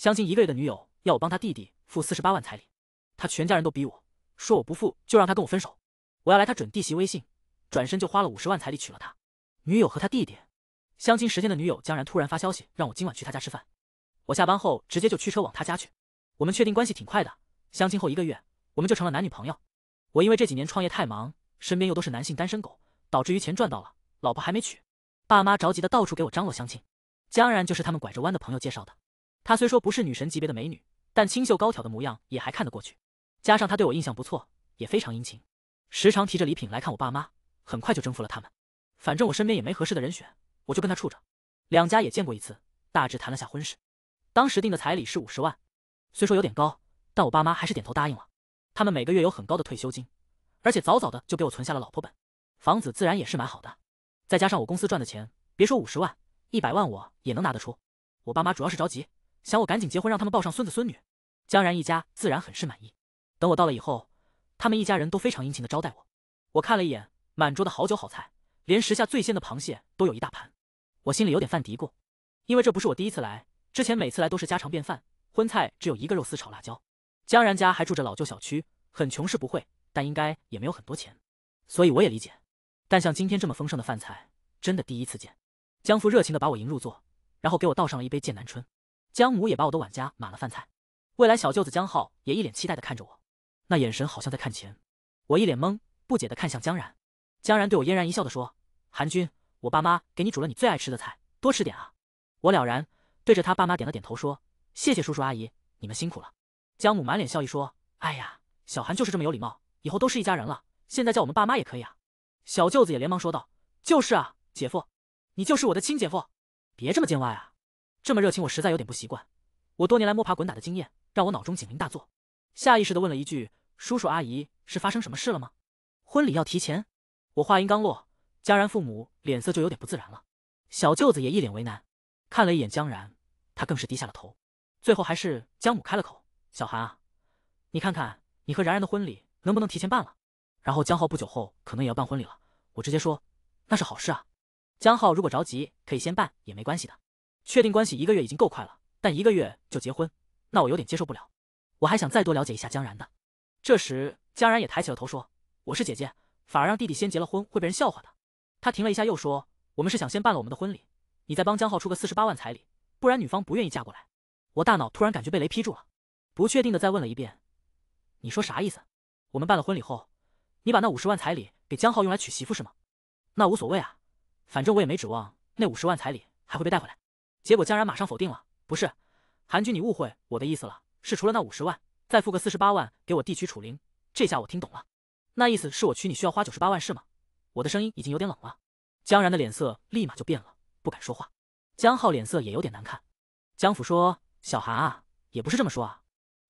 相亲一个月的女友要我帮他弟弟付四十八万彩礼，他全家人都逼我说我不付就让他跟我分手。我要来他准弟媳微信，转身就花了五十万彩礼娶了她。女友和他弟弟，相亲十天的女友江然突然发消息让我今晚去他家吃饭。我下班后直接就驱车往他家去。我们确定关系挺快的，相亲后一个月我们就成了男女朋友。我因为这几年创业太忙，身边又都是男性单身狗，导致于钱赚到了，老婆还没娶，爸妈着急的到处给我张罗相亲。江然就是他们拐着弯的朋友介绍的。她虽说不是女神级别的美女，但清秀高挑的模样也还看得过去，加上她对我印象不错，也非常殷勤，时常提着礼品来看我爸妈，很快就征服了他们。反正我身边也没合适的人选，我就跟她处着。两家也见过一次，大致谈了下婚事，当时定的彩礼是五十万，虽说有点高，但我爸妈还是点头答应了。他们每个月有很高的退休金，而且早早的就给我存下了老婆本，房子自然也是买好的。再加上我公司赚的钱，别说五十万，一百万我也能拿得出。我爸妈主要是着急。想我赶紧结婚，让他们抱上孙子孙女，江然一家自然很是满意。等我到了以后，他们一家人都非常殷勤的招待我。我看了一眼满桌的好酒好菜，连时下最鲜的螃蟹都有一大盘，我心里有点犯嘀咕，因为这不是我第一次来，之前每次来都是家常便饭，荤菜只有一个肉丝炒辣椒。江然家还住着老旧小区，很穷是不会，但应该也没有很多钱，所以我也理解。但像今天这么丰盛的饭菜，真的第一次见。江父热情的把我迎入座，然后给我倒上了一杯剑南春。江母也把我的碗夹满了饭菜，未来小舅子江浩也一脸期待的看着我，那眼神好像在看钱。我一脸懵，不解的看向江然，江然对我嫣然一笑的说：“韩军，我爸妈给你煮了你最爱吃的菜，多吃点啊。”我了然，对着他爸妈点了点头说：“谢谢叔叔阿姨，你们辛苦了。”江母满脸笑意说：“哎呀，小韩就是这么有礼貌，以后都是一家人了，现在叫我们爸妈也可以啊。”小舅子也连忙说道：“就是啊，姐夫，你就是我的亲姐夫，别这么见外啊。”这么热情，我实在有点不习惯。我多年来摸爬滚打的经验让我脑中警铃大作，下意识的问了一句：“叔叔阿姨，是发生什么事了吗？”婚礼要提前？我话音刚落，江然父母脸色就有点不自然了，小舅子也一脸为难，看了一眼江然，他更是低下了头。最后还是江母开了口：“小韩啊，你看看你和然然的婚礼能不能提前办了？然后江浩不久后可能也要办婚礼了，我直接说，那是好事啊。江浩如果着急，可以先办也没关系的。”确定关系一个月已经够快了，但一个月就结婚，那我有点接受不了。我还想再多了解一下江然的。这时，江然也抬起了头说：“我是姐姐，反而让弟弟先结了婚会被人笑话的。”他停了一下，又说：“我们是想先办了我们的婚礼，你再帮江浩出个四十八万彩礼，不然女方不愿意嫁过来。”我大脑突然感觉被雷劈住了，不确定的再问了一遍：“你说啥意思？我们办了婚礼后，你把那五十万彩礼给江浩用来娶媳妇是吗？”那无所谓啊，反正我也没指望那五十万彩礼还会被带回来。结果江然马上否定了，不是，韩军，你误会我的意思了，是除了那五十万，再付个四十八万给我弟娶楚灵。这下我听懂了，那意思是我娶你需要花九十八万是吗？我的声音已经有点冷了。江然的脸色立马就变了，不敢说话。江浩脸色也有点难看。江父说：“小韩啊，也不是这么说啊，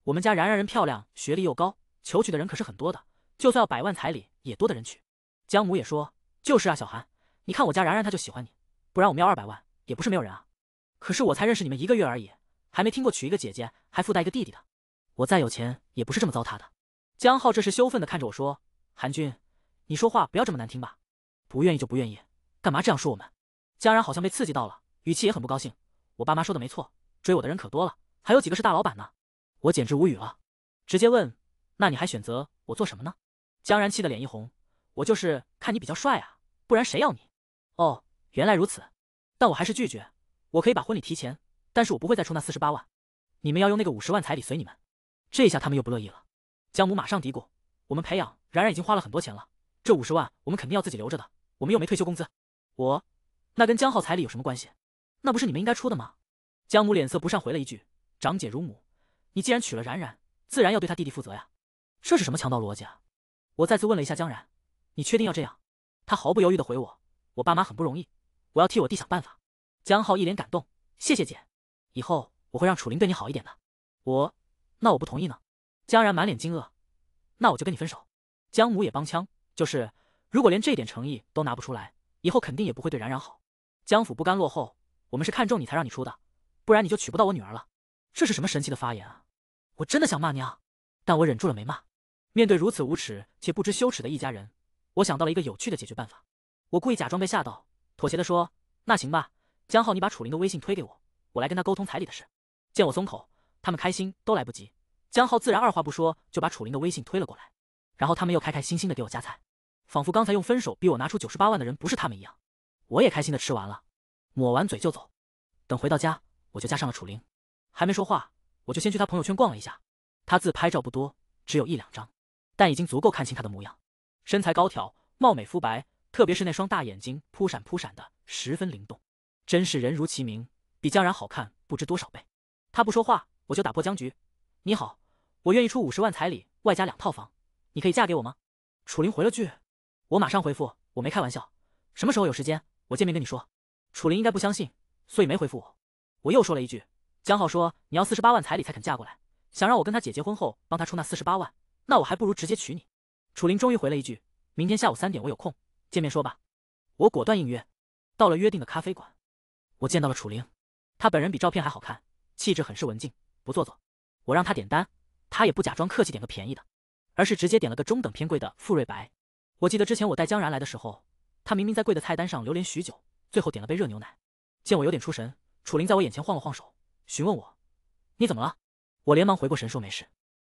我们家然然人漂亮，学历又高，求娶的人可是很多的，就算要百万彩礼也多的人娶。”江母也说：“就是啊，小韩，你看我家然然他就喜欢你，不然我们要二百万也不是没有人啊。”可是我才认识你们一个月而已，还没听过娶一个姐姐还附带一个弟弟的。我再有钱也不是这么糟蹋的。江浩这时羞愤的看着我说：“韩军，你说话不要这么难听吧？不愿意就不愿意，干嘛这样说我们？”江然好像被刺激到了，语气也很不高兴。我爸妈说的没错，追我的人可多了，还有几个是大老板呢。我简直无语了，直接问：“那你还选择我做什么呢？”江然气得脸一红：“我就是看你比较帅啊，不然谁要你？”哦，原来如此，但我还是拒绝。我可以把婚礼提前，但是我不会再出那四十八万，你们要用那个五十万彩礼随你们。这下他们又不乐意了。江母马上嘀咕：“我们培养然然已经花了很多钱了，这五十万我们肯定要自己留着的。我们又没退休工资。”我，那跟江浩彩礼有什么关系？那不是你们应该出的吗？江母脸色不善回了一句：“长姐如母，你既然娶了然然，自然要对他弟弟负责呀。”这是什么强盗逻辑啊？我再次问了一下江然：“你确定要这样？”他毫不犹豫地回我：“我爸妈很不容易，我要替我弟想办法。”江浩一脸感动，谢谢姐，以后我会让楚林对你好一点的。我，那我不同意呢。江然满脸惊愕，那我就跟你分手。江母也帮腔，就是如果连这点诚意都拿不出来，以后肯定也不会对然然好。江府不甘落后，我们是看中你才让你出的，不然你就娶不到我女儿了。这是什么神奇的发言啊！我真的想骂娘，但我忍住了没骂。面对如此无耻且不知羞耻的一家人，我想到了一个有趣的解决办法。我故意假装被吓到，妥协的说：“那行吧。”江浩，你把楚林的微信推给我，我来跟他沟通彩礼的事。见我松口，他们开心都来不及。江浩自然二话不说就把楚林的微信推了过来，然后他们又开开心心的给我夹菜，仿佛刚才用分手逼我拿出九十八万的人不是他们一样。我也开心的吃完了，抹完嘴就走。等回到家，我就加上了楚林，还没说话，我就先去他朋友圈逛了一下。他自拍照不多，只有一两张，但已经足够看清他的模样。身材高挑，貌美肤白，特别是那双大眼睛扑闪扑闪的，十分灵动。真是人如其名，比江然好看不知多少倍。他不说话，我就打破僵局。你好，我愿意出五十万彩礼，外加两套房，你可以嫁给我吗？楚林回了句：“我马上回复，我没开玩笑。什么时候有时间，我见面跟你说。”楚林应该不相信，所以没回复我。我又说了一句：“江浩说你要四十八万彩礼才肯嫁过来，想让我跟他姐结婚后帮他出那四十八万，那我还不如直接娶你。”楚林终于回了一句：“明天下午三点我有空，见面说吧。”我果断应约，到了约定的咖啡馆。我见到了楚灵，她本人比照片还好看，气质很是文静，不做作。我让她点单，她也不假装客气，点个便宜的，而是直接点了个中等偏贵的馥瑞白。我记得之前我带江然来的时候，他明明在贵的菜单上流连许久，最后点了杯热牛奶。见我有点出神，楚灵在我眼前晃了晃手，询问我：“你怎么了？”我连忙回过神说：“没事。”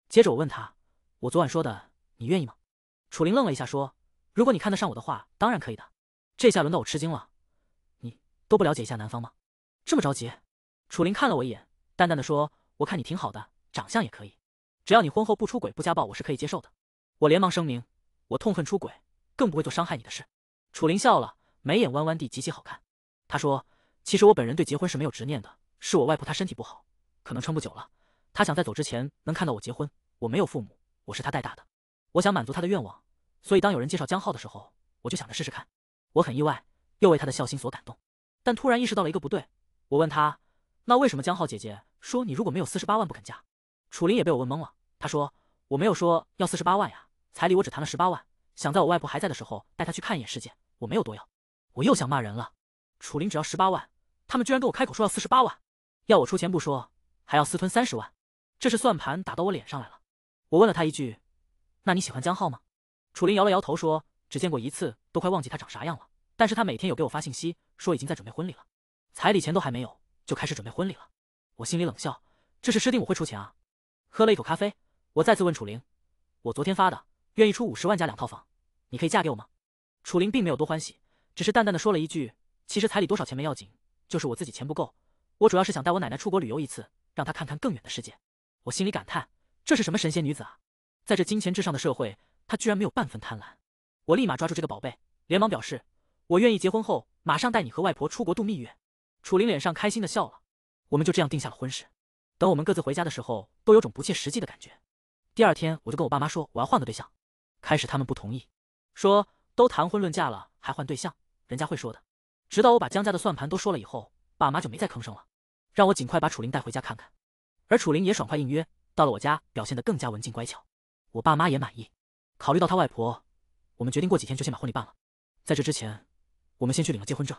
接着我问他：“我昨晚说的，你愿意吗？”楚灵愣了一下说：“如果你看得上我的话，当然可以的。”这下轮到我吃惊了。都不了解一下男方吗？这么着急？楚林看了我一眼，淡淡的说：“我看你挺好的，长相也可以，只要你婚后不出轨不家暴，我是可以接受的。”我连忙声明：“我痛恨出轨，更不会做伤害你的事。”楚林笑了，眉眼弯弯地，极其好看。他说：“其实我本人对结婚是没有执念的，是我外婆她身体不好，可能撑不久了。她想在走之前能看到我结婚。我没有父母，我是她带大的，我想满足她的愿望。所以当有人介绍江浩的时候，我就想着试试看。我很意外，又为他的孝心所感动。”但突然意识到了一个不对，我问他，那为什么江浩姐姐说你如果没有四十八万不肯嫁？楚林也被我问懵了，他说我没有说要四十八万呀，彩礼我只谈了十八万，想在我外婆还在的时候带她去看一眼世界，我没有多要。我又想骂人了，楚林只要十八万，他们居然跟我开口说要四十八万，要我出钱不说，还要私吞三十万，这是算盘打到我脸上来了。我问了他一句，那你喜欢江浩吗？楚林摇了摇头说，只见过一次，都快忘记他长啥样了，但是他每天有给我发信息。说已经在准备婚礼了，彩礼钱都还没有，就开始准备婚礼了。我心里冷笑，这是吃定我会出钱啊！喝了一口咖啡，我再次问楚灵：“我昨天发的，愿意出五十万加两套房，你可以嫁给我吗？”楚灵并没有多欢喜，只是淡淡的说了一句：“其实彩礼多少钱没要紧，就是我自己钱不够，我主要是想带我奶奶出国旅游一次，让她看看更远的世界。”我心里感叹，这是什么神仙女子啊！在这金钱至上的社会，她居然没有半分贪婪。我立马抓住这个宝贝，连忙表示：“我愿意结婚后。”马上带你和外婆出国度蜜月，楚林脸上开心的笑了。我们就这样定下了婚事。等我们各自回家的时候，都有种不切实际的感觉。第二天我就跟我爸妈说我要换个对象。开始他们不同意，说都谈婚论嫁了还换对象，人家会说的。直到我把江家的算盘都说了以后，爸妈就没再吭声了，让我尽快把楚林带回家看看。而楚林也爽快应约，到了我家表现得更加文静乖巧，我爸妈也满意。考虑到他外婆，我们决定过几天就先把婚礼办了。在这之前。我们先去领了结婚证，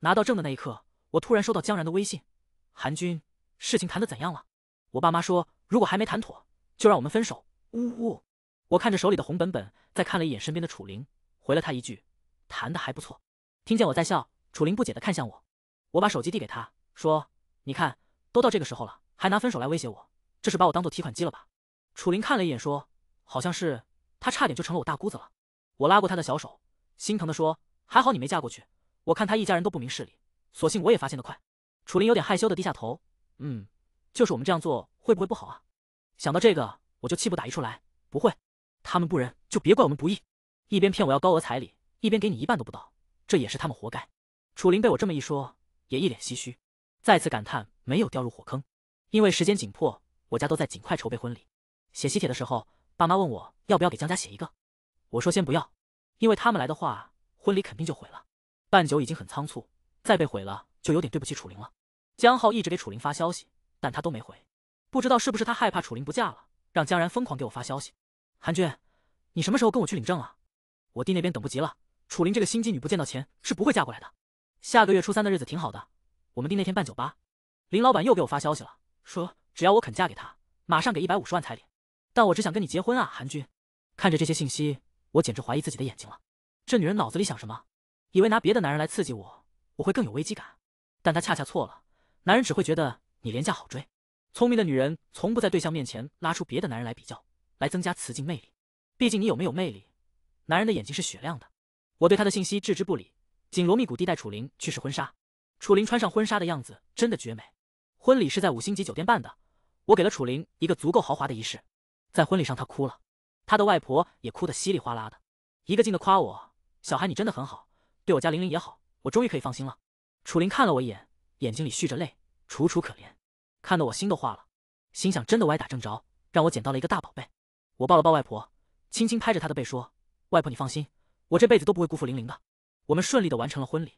拿到证的那一刻，我突然收到江然的微信：“韩军，事情谈的怎样了？”我爸妈说，如果还没谈妥，就让我们分手。呜呜。我看着手里的红本本，再看了一眼身边的楚灵，回了他一句：“谈的还不错。”听见我在笑，楚灵不解的看向我，我把手机递给他，说：“你看，都到这个时候了，还拿分手来威胁我，这是把我当做提款机了吧？”楚灵看了一眼，说：“好像是。”他差点就成了我大姑子了。我拉过他的小手，心疼的说。还好你没嫁过去，我看他一家人都不明事理，索性我也发现得快。楚林有点害羞的低下头，嗯，就是我们这样做会不会不好啊？想到这个，我就气不打一处来。不会，他们不仁就别怪我们不义。一边骗我要高额彩礼，一边给你一半都不到，这也是他们活该。楚林被我这么一说，也一脸唏嘘，再次感叹没有掉入火坑。因为时间紧迫，我家都在尽快筹备婚礼。写喜帖的时候，爸妈问我要不要给江家写一个，我说先不要，因为他们来的话。婚礼肯定就毁了，办酒已经很仓促，再被毁了就有点对不起楚灵了。江浩一直给楚灵发消息，但他都没回，不知道是不是他害怕楚灵不嫁了，让江然疯狂给我发消息。韩军，你什么时候跟我去领证啊？我弟那边等不及了，楚灵这个心机女不见到钱是不会嫁过来的。下个月初三的日子挺好的，我们弟那天办酒吧。林老板又给我发消息了，说只要我肯嫁给他，马上给一百五十万彩礼。但我只想跟你结婚啊，韩军。看着这些信息，我简直怀疑自己的眼睛了。这女人脑子里想什么？以为拿别的男人来刺激我，我会更有危机感。但她恰恰错了，男人只会觉得你廉价好追。聪明的女人从不在对象面前拉出别的男人来比较，来增加雌竞魅力。毕竟你有没有魅力，男人的眼睛是雪亮的。我对他的信息置之不理，紧锣密鼓地带楚林去试婚纱。楚林穿上婚纱的样子真的绝美。婚礼是在五星级酒店办的，我给了楚林一个足够豪华的仪式。在婚礼上，她哭了，她的外婆也哭得稀里哗啦的，一个劲的夸我。小孩你真的很好，对我家玲玲也好，我终于可以放心了。楚林看了我一眼，眼睛里蓄着泪，楚楚可怜，看得我心都化了，心想真的歪打正着，让我捡到了一个大宝贝。我抱了抱外婆，轻轻拍着她的背说：“外婆，你放心，我这辈子都不会辜负玲玲的。”我们顺利的完成了婚礼。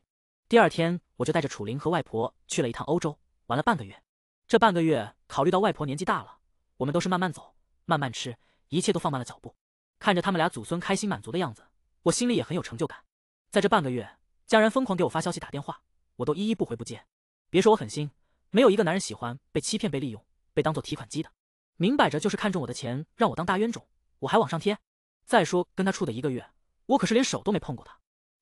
第二天，我就带着楚林和外婆去了一趟欧洲，玩了半个月。这半个月，考虑到外婆年纪大了，我们都是慢慢走，慢慢吃，一切都放慢了脚步，看着他们俩祖孙开心满足的样子。我心里也很有成就感，在这半个月，家然疯狂给我发消息打电话，我都一一不回不接。别说我狠心，没有一个男人喜欢被欺骗、被利用、被当做提款机的，明摆着就是看中我的钱，让我当大冤种，我还往上贴。再说跟他处的一个月，我可是连手都没碰过他。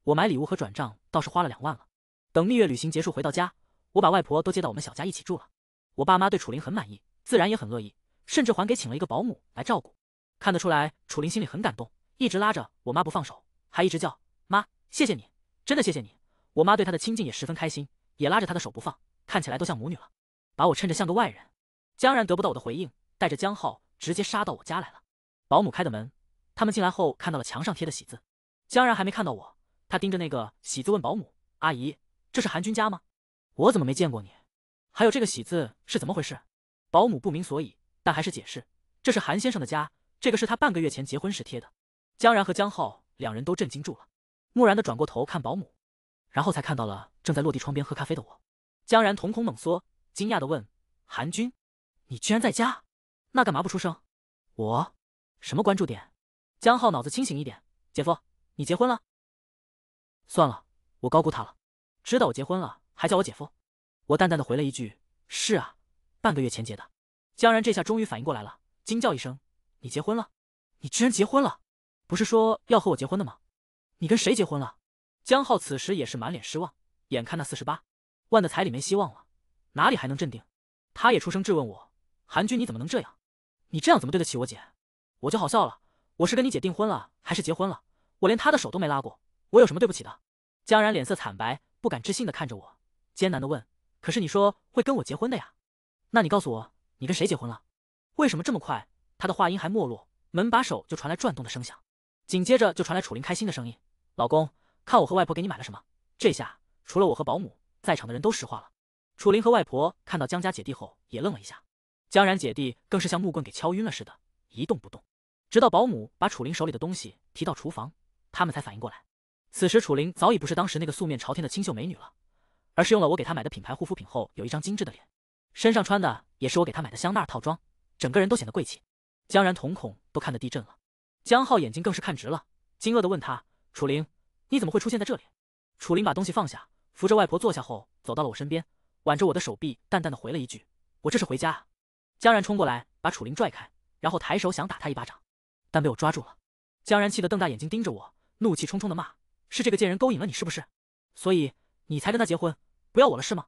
我买礼物和转账倒是花了两万了。等蜜月旅行结束回到家，我把外婆都接到我们小家一起住了。我爸妈对楚林很满意，自然也很乐意，甚至还给请了一个保姆来照顾。看得出来，楚林心里很感动，一直拉着我妈不放手。还一直叫妈，谢谢你，真的谢谢你。我妈对他的亲近也十分开心，也拉着他的手不放，看起来都像母女了，把我衬着像个外人。江然得不到我的回应，带着江浩直接杀到我家来了。保姆开的门，他们进来后看到了墙上贴的喜字。江然还没看到我，他盯着那个喜字问保姆：“阿姨，这是韩君家吗？我怎么没见过你？还有这个喜字是怎么回事？”保姆不明所以，但还是解释：“这是韩先生的家，这个是他半个月前结婚时贴的。”江然和江浩。两人都震惊住了，木然的转过头看保姆，然后才看到了正在落地窗边喝咖啡的我。江然瞳孔猛缩，惊讶的问：“韩军，你居然在家？那干嘛不出声？”“我？什么关注点？”江浩脑子清醒一点：“姐夫，你结婚了？”算了，我高估他了。知道我结婚了还叫我姐夫？我淡淡的回了一句：“是啊，半个月前结的。”江然这下终于反应过来了，惊叫一声：“你结婚了？你居然结婚了！”不是说要和我结婚的吗？你跟谁结婚了？江浩此时也是满脸失望，眼看那四十八万的彩礼没希望了，哪里还能镇定？他也出声质问我：“韩军，你怎么能这样？你这样怎么对得起我姐？”我就好笑了，我是跟你姐订婚了还是结婚了？我连她的手都没拉过，我有什么对不起的？江然脸色惨白，不敢置信的看着我，艰难的问：“可是你说会跟我结婚的呀？那你告诉我，你跟谁结婚了？为什么这么快？”他的话音还没落，门把手就传来转动的声响。紧接着就传来楚林开心的声音：“老公，看我和外婆给你买了什么。”这下除了我和保姆，在场的人都石化了。楚林和外婆看到江家姐弟后也愣了一下，江然姐弟更是像木棍给敲晕了似的，一动不动。直到保姆把楚林手里的东西提到厨房，他们才反应过来。此时楚林早已不是当时那个素面朝天的清秀美女了，而是用了我给她买的品牌护肤品后有一张精致的脸，身上穿的也是我给她买的香奈儿套装，整个人都显得贵气。江然瞳孔都看得地震了。江浩眼睛更是看直了，惊愕的问他：“楚灵，你怎么会出现在这里？”楚灵把东西放下，扶着外婆坐下后，走到了我身边，挽着我的手臂，淡淡的回了一句：“我这是回家。”江然冲过来把楚灵拽开，然后抬手想打他一巴掌，但被我抓住了。江然气得瞪大眼睛盯着我，怒气冲冲的骂：“是这个贱人勾引了你是不是？所以你才跟他结婚，不要我了是吗？”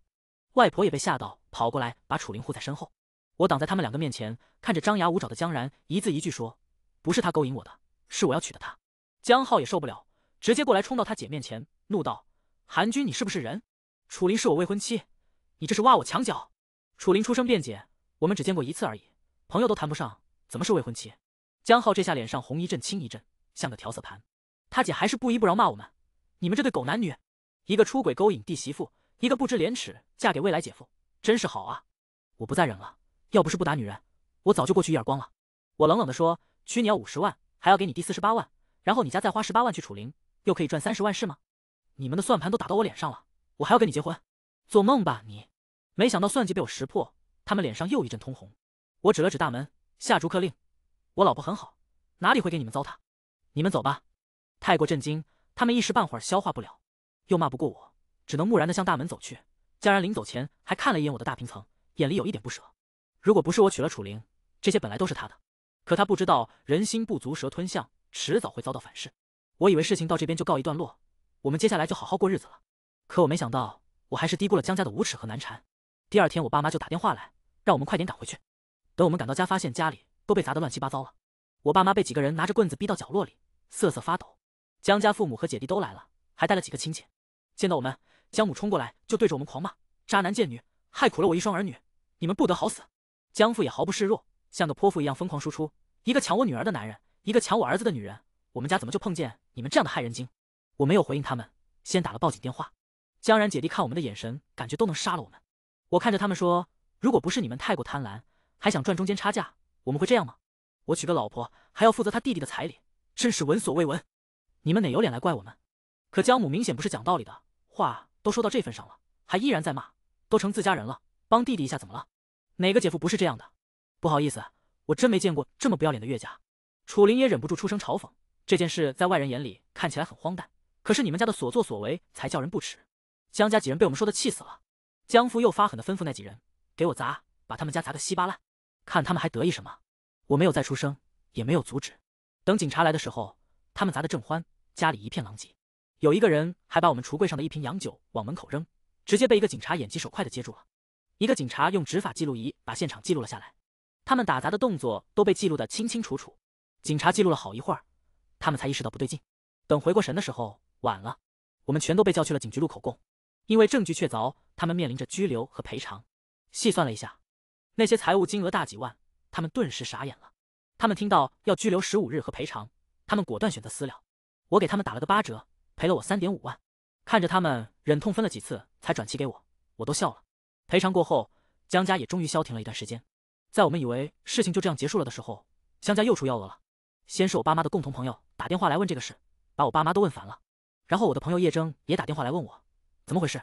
外婆也被吓到，跑过来把楚灵护在身后。我挡在他们两个面前，看着张牙舞爪的江然，一字一句说。不是他勾引我的，是我要娶的她。江浩也受不了，直接过来冲到他姐面前，怒道：“韩军，你是不是人？楚林是我未婚妻，你这是挖我墙角。”楚林出声辩解：“我们只见过一次而已，朋友都谈不上，怎么是未婚妻？”江浩这下脸上红一阵青一阵，像个调色盘。他姐还是不依不饶骂我们：“你们这对狗男女，一个出轨勾引弟媳妇，一个不知廉耻嫁给未来姐夫，真是好啊！”我不再忍了，要不是不打女人，我早就过去一耳光了。我冷冷地说。娶你要五十万，还要给你第四十八万，然后你家再花十八万去楚灵，又可以赚三十万，是吗？你们的算盘都打到我脸上了，我还要跟你结婚？做梦吧你！没想到算计被我识破，他们脸上又一阵通红。我指了指大门，下逐客令。我老婆很好，哪里会给你们糟蹋？你们走吧。太过震惊，他们一时半会儿消化不了，又骂不过我，只能木然的向大门走去。江然临走前还看了一眼我的大平层，眼里有一点不舍。如果不是我娶了楚灵，这些本来都是他的。可他不知道人心不足蛇吞象，迟早会遭到反噬。我以为事情到这边就告一段落，我们接下来就好好过日子了。可我没想到，我还是低估了江家的无耻和难缠。第二天，我爸妈就打电话来，让我们快点赶回去。等我们赶到家，发现家里都被砸得乱七八糟了。我爸妈被几个人拿着棍子逼到角落里，瑟瑟发抖。江家父母和姐弟都来了，还带了几个亲戚。见到我们，江母冲过来就对着我们狂骂：“渣男贱女，害苦了我一双儿女，你们不得好死！”江父也毫不示弱。像个泼妇一样疯狂输出，一个抢我女儿的男人，一个抢我儿子的女人，我们家怎么就碰见你们这样的害人精？我没有回应他们，先打了报警电话。江然姐弟看我们的眼神，感觉都能杀了我们。我看着他们说：“如果不是你们太过贪婪，还想赚中间差价，我们会这样吗？我娶个老婆还要负责他弟弟的彩礼，真是闻所未闻。你们哪有脸来怪我们？可江母明显不是讲道理的，话都说到这份上了，还依然在骂，都成自家人了，帮弟弟一下怎么了？哪个姐夫不是这样的？”不好意思，我真没见过这么不要脸的岳家。楚林也忍不住出声嘲讽：“这件事在外人眼里看起来很荒诞，可是你们家的所作所为才叫人不耻。江家几人被我们说的气死了。江父又发狠的吩咐那几人：“给我砸，把他们家砸个稀巴烂，看他们还得意什么！”我没有再出声，也没有阻止。等警察来的时候，他们砸的正欢，家里一片狼藉。有一个人还把我们橱柜上的一瓶洋酒往门口扔，直接被一个警察眼疾手快的接住了。一个警察用执法记录仪把现场记录了下来。他们打砸的动作都被记录得清清楚楚，警察记录了好一会儿，他们才意识到不对劲。等回过神的时候，晚了，我们全都被叫去了警局录口供，因为证据确凿，他们面临着拘留和赔偿。细算了一下，那些财物金额大几万，他们顿时傻眼了。他们听到要拘留十五日和赔偿，他们果断选择私了。我给他们打了个八折，赔了我三点五万。看着他们忍痛分了几次才转齐给我，我都笑了。赔偿过后，江家也终于消停了一段时间。在我们以为事情就这样结束了的时候，江家又出幺蛾了。先是我爸妈的共同朋友打电话来问这个事，把我爸妈都问烦了。然后我的朋友叶峥也打电话来问我，怎么回事？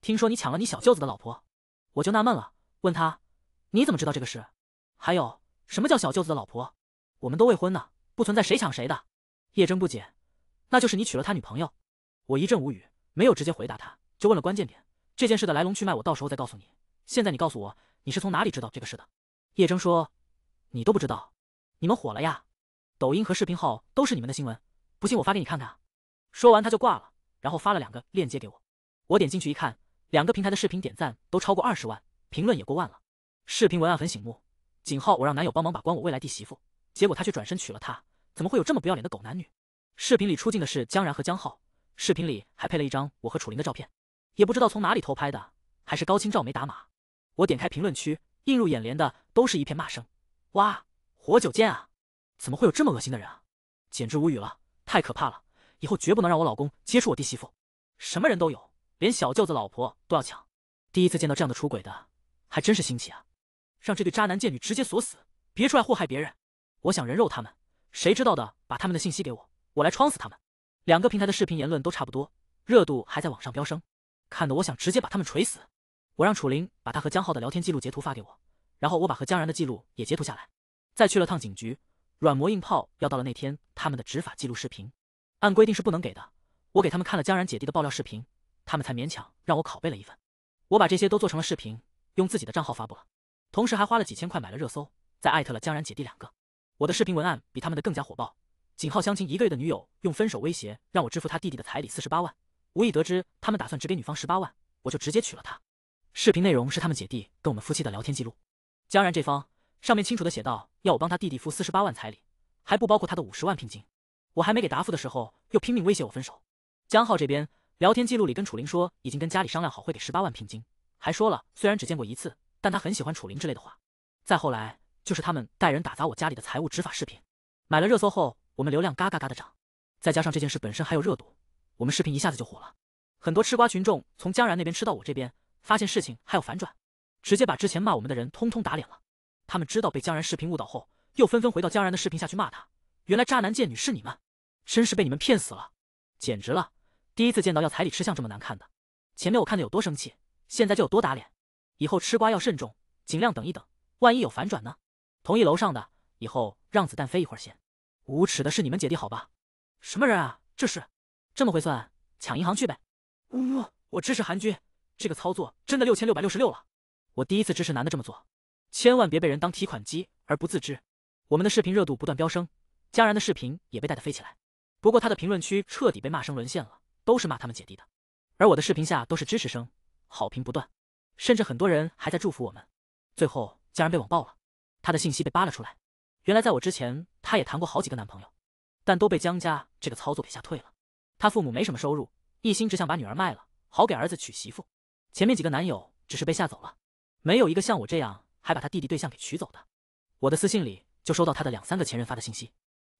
听说你抢了你小舅子的老婆，我就纳闷了，问他，你怎么知道这个事？还有什么叫小舅子的老婆？我们都未婚呢，不存在谁抢谁的。叶峥不解，那就是你娶了他女朋友。我一阵无语，没有直接回答他，就问了关键点：这件事的来龙去脉，我到时候再告诉你。现在你告诉我，你是从哪里知道这个事的？叶峥说：“你都不知道，你们火了呀！抖音和视频号都是你们的新闻，不信我发给你看看。”说完他就挂了，然后发了两个链接给我。我点进去一看，两个平台的视频点赞都超过二十万，评论也过万了。视频文案很醒目：“景浩，我让男友帮忙把关，我未来弟媳妇，结果他却转身娶了她，怎么会有这么不要脸的狗男女？”视频里出镜的是江然和江浩，视频里还配了一张我和楚林的照片，也不知道从哪里偷拍的，还是高清照没打码。我点开评论区。映入眼帘的都是一片骂声，哇，活久见啊！怎么会有这么恶心的人啊？简直无语了，太可怕了！以后绝不能让我老公接触我弟媳妇，什么人都有，连小舅子老婆都要抢。第一次见到这样的出轨的，还真是新奇啊！让这对渣男贱女直接锁死，别出来祸害别人。我想人肉他们，谁知道的把他们的信息给我，我来创死他们。两个平台的视频言论都差不多，热度还在往上飙升，看得我想直接把他们锤死。我让楚林把他和江浩的聊天记录截图发给我，然后我把和江然的记录也截图下来，再去了趟警局，软磨硬泡要到了那天他们的执法记录视频，按规定是不能给的。我给他们看了江然姐弟的爆料视频，他们才勉强让我拷贝了一份。我把这些都做成了视频，用自己的账号发布了，同时还花了几千块买了热搜，再艾特了江然姐弟两个。我的视频文案比他们的更加火爆。景浩相亲一个月的女友用分手威胁让我支付他弟弟的彩礼四十八万，无意得知他们打算只给女方十八万，我就直接娶了她。视频内容是他们姐弟跟我们夫妻的聊天记录。江然这方上面清楚的写到，要我帮他弟弟付四十八万彩礼，还不包括他的五十万聘金。我还没给答复的时候，又拼命威胁我分手。江浩这边聊天记录里跟楚林说，已经跟家里商量好会给十八万聘金，还说了虽然只见过一次，但他很喜欢楚林之类的话。再后来就是他们带人打砸我家里的财务执法视频，买了热搜后，我们流量嘎嘎嘎的涨。再加上这件事本身还有热度，我们视频一下子就火了。很多吃瓜群众从江然那边吃到我这边。发现事情还有反转，直接把之前骂我们的人通通打脸了。他们知道被江然视频误导后，又纷纷回到江然的视频下去骂他。原来渣男贱女是你们，真是被你们骗死了，简直了！第一次见到要彩礼吃相这么难看的。前面我看的有多生气，现在就有多打脸。以后吃瓜要慎重，尽量等一等，万一有反转呢？同意楼上的，以后让子弹飞一会儿先。无耻的是你们姐弟好吧？什么人啊，这是？这么会算，抢银行去呗！呜呜，我支持韩军。这个操作真的六千六百六十六了，我第一次支持男的这么做，千万别被人当提款机而不自知。我们的视频热度不断飙升，江然的视频也被带得飞起来。不过他的评论区彻底被骂声沦陷了，都是骂他们姐弟的。而我的视频下都是支持声，好评不断，甚至很多人还在祝福我们。最后江然被网爆了，他的信息被扒了出来。原来在我之前，他也谈过好几个男朋友，但都被江家这个操作给吓退了。他父母没什么收入，一心只想把女儿卖了，好给儿子娶媳妇。前面几个男友只是被吓走了，没有一个像我这样还把他弟弟对象给娶走的。我的私信里就收到他的两三个前任发的信息，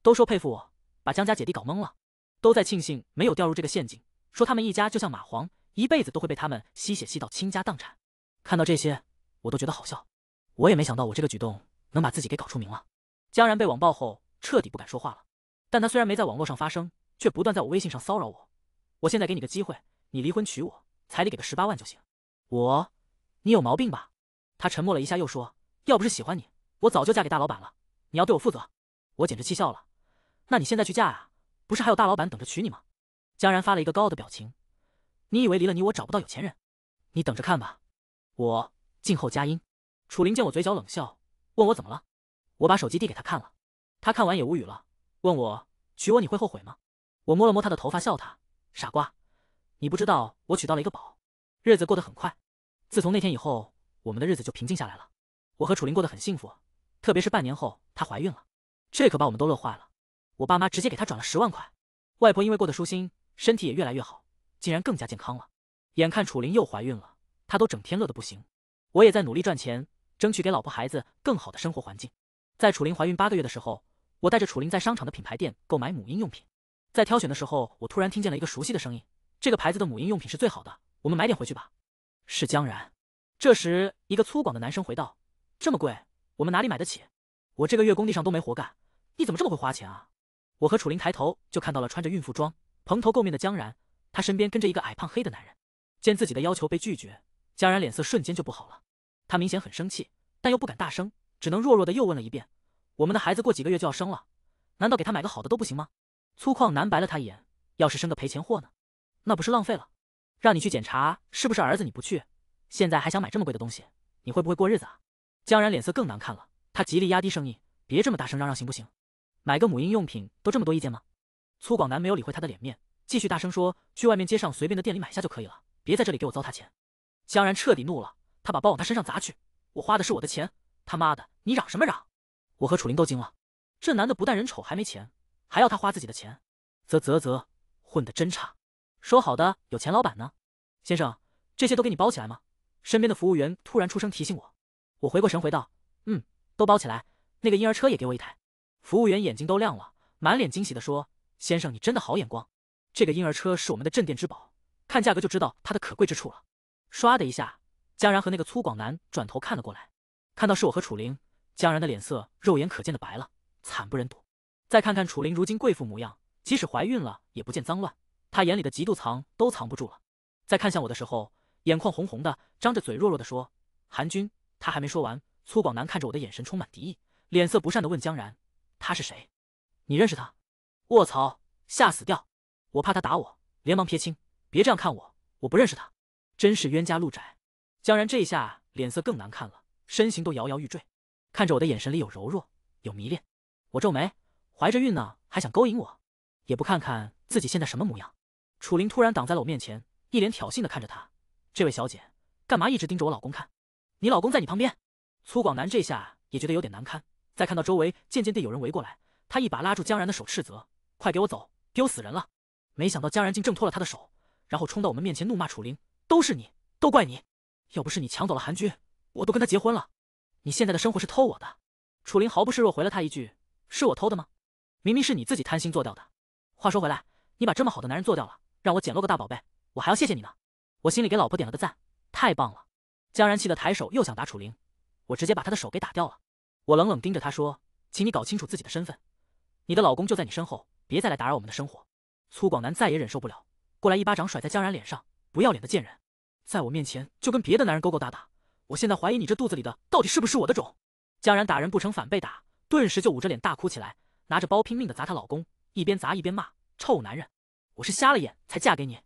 都说佩服我，把江家姐弟搞懵了，都在庆幸没有掉入这个陷阱，说他们一家就像蚂蟥，一辈子都会被他们吸血吸到倾家荡产。看到这些，我都觉得好笑。我也没想到我这个举动能把自己给搞出名了。江然被网暴后彻底不敢说话了，但他虽然没在网络上发声，却不断在我微信上骚扰我。我现在给你个机会，你离婚娶我。彩礼给个十八万就行。我，你有毛病吧？他沉默了一下，又说：“要不是喜欢你，我早就嫁给大老板了。你要对我负责。”我简直气笑了。那你现在去嫁啊？不是还有大老板等着娶你吗？江然发了一个高傲的表情。你以为离了你我找不到有钱人？你等着看吧。我静候佳音。楚林见我嘴角冷笑，问我怎么了。我把手机递给他看了，他看完也无语了，问我娶我你会后悔吗？我摸了摸他的头发，笑他傻瓜。你不知道我娶到了一个宝，日子过得很快。自从那天以后，我们的日子就平静下来了。我和楚林过得很幸福，特别是半年后她怀孕了，这可把我们都乐坏了。我爸妈直接给她转了十万块，外婆因为过得舒心，身体也越来越好，竟然更加健康了。眼看楚林又怀孕了，她都整天乐得不行。我也在努力赚钱，争取给老婆孩子更好的生活环境。在楚林怀孕八个月的时候，我带着楚林在商场的品牌店购买母婴用品。在挑选的时候，我突然听见了一个熟悉的声音。这个牌子的母婴用品是最好的，我们买点回去吧。是江然。这时，一个粗犷的男生回道：“这么贵，我们哪里买得起？我这个月工地上都没活干，你怎么这么会花钱啊？”我和楚林抬头就看到了穿着孕妇装、蓬头垢面的江然，他身边跟着一个矮胖黑的男人。见自己的要求被拒绝，江然脸色瞬间就不好了，他明显很生气，但又不敢大声，只能弱弱的又问了一遍：“我们的孩子过几个月就要生了，难道给他买个好的都不行吗？”粗犷男白了他一眼：“要是生个赔钱货呢？”那不是浪费了？让你去检查是不是儿子，你不去。现在还想买这么贵的东西，你会不会过日子啊？江然脸色更难看了，他极力压低声音，别这么大声嚷嚷行不行？买个母婴用品都这么多意见吗？粗犷男没有理会他的脸面，继续大声说：“去外面街上随便的店里买下就可以了，别在这里给我糟蹋钱。”江然彻底怒了，他把包往他身上砸去：“我花的是我的钱，他妈的，你嚷什么嚷？”我和楚林都惊了，这男的不但人丑，还没钱，还要他花自己的钱，啧啧啧，混得真差。说好的有钱老板呢，先生，这些都给你包起来吗？身边的服务员突然出声提醒我，我回过神，回道，嗯，都包起来。那个婴儿车也给我一台。服务员眼睛都亮了，满脸惊喜地说，先生，你真的好眼光，这个婴儿车是我们的镇店之宝，看价格就知道它的可贵之处了。唰的一下，江然和那个粗犷男转头看了过来，看到是我和楚灵，江然的脸色肉眼可见的白了，惨不忍睹。再看看楚灵如今贵妇模样，即使怀孕了也不见脏乱。他眼里的嫉妒藏都藏不住了，在看向我的时候，眼眶红红的，张着嘴弱弱的说：“韩军。”他还没说完，粗犷男看着我的眼神充满敌意，脸色不善的问江然：“他是谁？你认识他？”卧槽，吓死掉！我怕他打我，连忙撇清：“别这样看我，我不认识他。”真是冤家路窄。江然这一下脸色更难看了，身形都摇摇欲坠，看着我的眼神里有柔弱，有迷恋。我皱眉：“怀着孕呢，还想勾引我？也不看看自己现在什么模样。”楚林突然挡在了我面前，一脸挑衅的看着他。这位小姐，干嘛一直盯着我老公看？你老公在你旁边。粗犷男这下也觉得有点难堪，再看到周围渐渐地有人围过来，他一把拉住江然的手，斥责：“快给我走，丢死人了！”没想到江然竟挣脱了他的手，然后冲到我们面前怒骂：“楚林，都是你，都怪你！要不是你抢走了韩军，我都跟他结婚了。你现在的生活是偷我的。”楚林毫不示弱回了他一句：“是我偷的吗？明明是你自己贪心做掉的。话说回来，你把这么好的男人做掉了。”让我捡漏个大宝贝，我还要谢谢你呢。我心里给老婆点了个赞，太棒了。江然气得抬手又想打楚灵，我直接把他的手给打掉了。我冷冷盯着他说：“请你搞清楚自己的身份，你的老公就在你身后，别再来打扰我们的生活。”粗犷男再也忍受不了，过来一巴掌甩在江然脸上，不要脸的贱人，在我面前就跟别的男人勾勾搭搭。我现在怀疑你这肚子里的到底是不是我的种。江然打人不成反被打，顿时就捂着脸大哭起来，拿着包拼命的砸她老公，一边砸一边骂：“臭男人！”我是瞎了眼才嫁给你，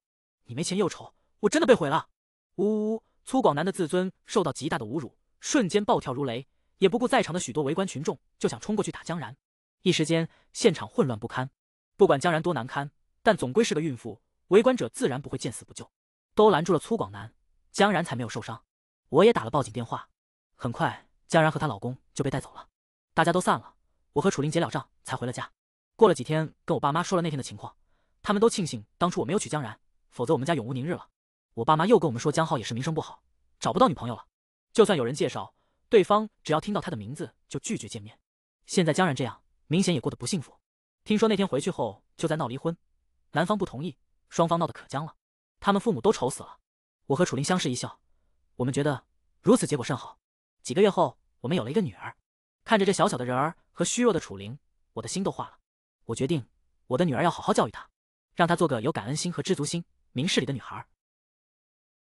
你没钱又丑，我真的被毁了。呜呜呜！粗犷男的自尊受到极大的侮辱，瞬间暴跳如雷，也不顾在场的许多围观群众，就想冲过去打江然。一时间，现场混乱不堪。不管江然多难堪，但总归是个孕妇，围观者自然不会见死不救，都拦住了粗犷男，江然才没有受伤。我也打了报警电话，很快江然和她老公就被带走了。大家都散了，我和楚林结了账才回了家。过了几天，跟我爸妈说了那天的情况。他们都庆幸当初我没有娶江然，否则我们家永无宁日了。我爸妈又跟我们说，江浩也是名声不好，找不到女朋友了。就算有人介绍，对方只要听到他的名字就拒绝见面。现在江然这样，明显也过得不幸福。听说那天回去后就在闹离婚，男方不同意，双方闹得可僵了。他们父母都愁死了。我和楚林相视一笑，我们觉得如此结果甚好。几个月后，我们有了一个女儿。看着这小小的人儿和虚弱的楚林，我的心都化了。我决定，我的女儿要好好教育她。让她做个有感恩心和知足心、明事理的女孩。